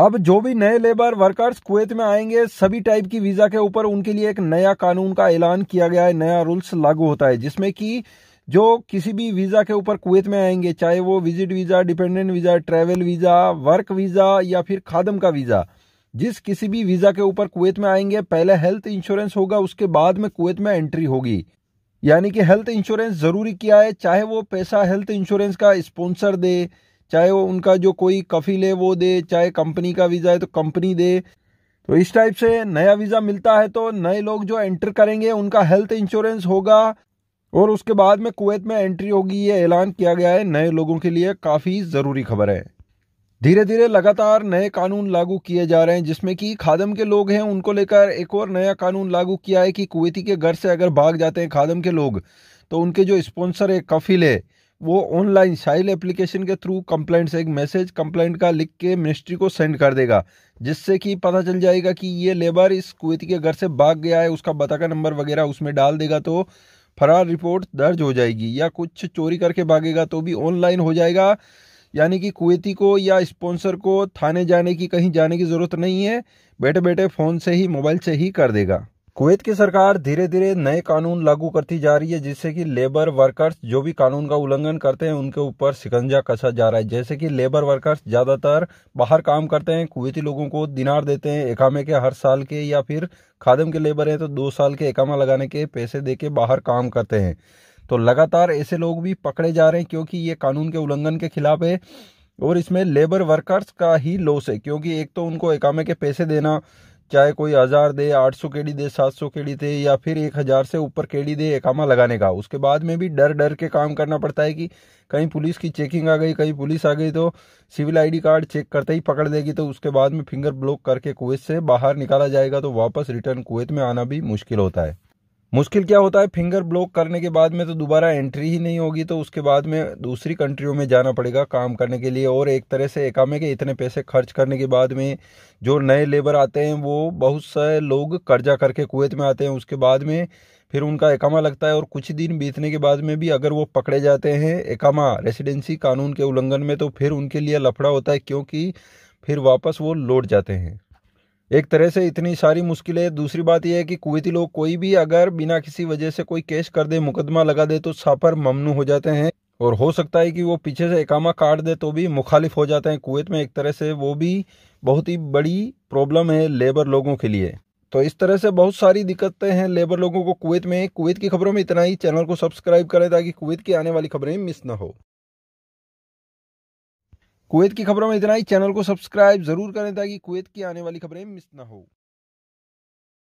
अब जो भी नए लेबर वर्कर्स कुवैत में आएंगे सभी टाइप की वीज़ा के ऊपर उनके लिए एक नया कानून का ऐलान किया गया है नया रूल्स लागू होता है जिसमें कि जो किसी भी वीज़ा के ऊपर कुवैत में आएंगे चाहे वो visit visa dependent visa travel visa work visa या फिर खादम का वीज़ा जिस किसी भी वीज़ा के ऊपर कुवैत में आएंगे पहले हेल्थ इंश्योरेंस होगा उसके बाद में कुवैत में एंट्री होगी यानी कि हेल्थ इंश्योरेंस ज़रूरी किया है चाहे वो पैसा हेल्थ इंश्योरेंस का स्पॉन्सर दे चाहे वो उनका जो कोई कफिल है वो दे चाहे कंपनी का वीज़ा है तो कंपनी दे तो इस टाइप से नया वीज़ा मिलता है तो नए लोग जो एंटर करेंगे उनका हेल्थ इंश्योरेंस होगा और उसके बाद में कुवैत में एंट्री होगी ये ऐलान किया गया है नए लोगों के लिए काफ़ी ज़रूरी खबर है धीरे धीरे लगातार नए कानून लागू किए जा रहे हैं जिसमें कि खादम के लोग हैं उनको लेकर एक और नया कानून लागू किया है कि कुवैती के घर से अगर भाग जाते हैं खादम के लोग तो उनके जो स्पॉन्सर है कफिल है वो ऑनलाइन शाइल एप्लीकेशन के थ्रू कंप्लेंट से एक मैसेज कंप्लेंट का लिख के मिनिस्ट्री को सेंड कर देगा जिससे कि पता चल जाएगा कि ये लेबर इस कुवैती के घर से भाग गया है उसका बता का नंबर वगैरह उसमें डाल देगा तो फरार रिपोर्ट दर्ज हो जाएगी या कुछ चोरी करके भागेगा तो भी ऑनलाइन हो जाएगा यानी कि कुवैती को या स्पॉन्सर को थाने जाने की कहीं जाने की ज़रूरत नहीं है बैठे बैठे फ़ोन से ही मोबाइल से ही कर देगा कुवैत की सरकार धीरे धीरे नए कानून लागू करती जा रही है जिससे कि लेबर वर्कर्स जो भी कानून का उल्लंघन करते हैं उनके ऊपर शिकंजा कसा जा रहा है जैसे कि लेबर वर्कर्स ज़्यादातर बाहर काम करते हैं कुवैती लोगों को दिनार देते हैं एकामे के हर साल के या फिर खादम के लेबर हैं तो दो साल के एकामा लगाने के पैसे दे के बाहर काम करते हैं तो लगातार ऐसे लोग भी पकड़े जा रहे हैं क्योंकि ये कानून के उल्लंघन के खिलाफ है और इसमें लेबर वर्कर्स का ही लॉस है क्योंकि एक तो उनको एकामे के पैसे देना चाहे कोई हज़ार दे आठ सौ केड़ी दे सात सौ केड़ी दे या फिर एक हज़ार से ऊपर केड़ी दे एकामा लगाने का उसके बाद में भी डर डर के काम करना पड़ता है कि कहीं पुलिस की चेकिंग आ गई कहीं पुलिस आ गई तो सिविल आईडी कार्ड चेक करते ही पकड़ देगी तो उसके बाद में फिंगर ब्लॉक करके कुवैत से बाहर निकाला जाएगा तो वापस रिटर्न कुएत में आना भी मुश्किल होता है मुश्किल क्या होता है फिंगर ब्लॉक करने के बाद में तो दोबारा एंट्री ही नहीं होगी तो उसके बाद में दूसरी कंट्रियों में जाना पड़ेगा काम करने के लिए और एक तरह से एकामे के इतने पैसे खर्च करने के बाद में जो नए लेबर आते हैं वो बहुत से लोग कर्जा करके कुवैत में आते हैं उसके बाद में फिर उनका एकामा लगता है और कुछ दिन बीतने के बाद में भी अगर वो पकड़े जाते हैं एकामा रेसिडेंसी कानून के उल्लंघन में तो फिर उनके लिए लफड़ा होता है क्योंकि फिर वापस वो लौट जाते हैं एक तरह से इतनी सारी मुश्किलें दूसरी बात यह है कि कुवैती लोग कोई भी अगर बिना किसी वजह से कोई केस कर दे मुकदमा लगा दे तो साफर ममनू हो जाते हैं और हो सकता है कि वो पीछे से एकामा काट दे तो भी मुखालिफ हो जाते हैं कुवैत में एक तरह से वो भी बहुत ही बड़ी प्रॉब्लम है लेबर लोगों के लिए तो इस तरह से बहुत सारी दिक्कतें हैं लेबर लोगों को कुवैत में कुवैत की खबरों में इतना ही चैनल को सब्सक्राइब करें ताकि कुवैत की आने वाली खबरें मिस ना हो कुवैत की खबरों में इतना ही चैनल को सब्सक्राइब ज़रूर करें ताकि कुवैत की आने वाली खबरें मिस ना हो